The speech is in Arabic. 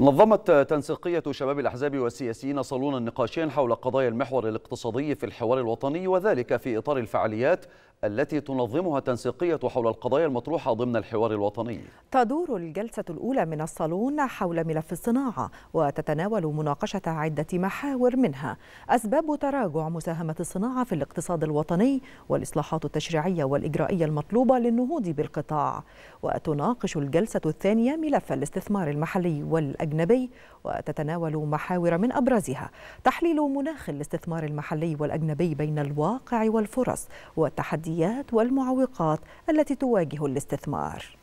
نظمت تنسيقية شباب الأحزاب والسياسيين صالونا النقاشين حول قضايا المحور الاقتصادي في الحوار الوطني وذلك في إطار الفعاليات التي تنظمها تنسيقية حول القضايا المطروحة ضمن الحوار الوطني تدور الجلسة الأولى من الصالون حول ملف الصناعة وتتناول مناقشة عدة محاور منها أسباب تراجع مساهمة الصناعة في الاقتصاد الوطني والإصلاحات التشريعية والإجرائية المطلوبة للنهوض بالقطاع وتناقش الجلسة الثانية ملف الاستثمار المحلي والأجنبي وتتناول محاور من أبرزها تحليل مناخ الاستثمار المحلي والأجنبي بين الواقع والفرص والتحدي التحديات والمعوقات التي تواجه الاستثمار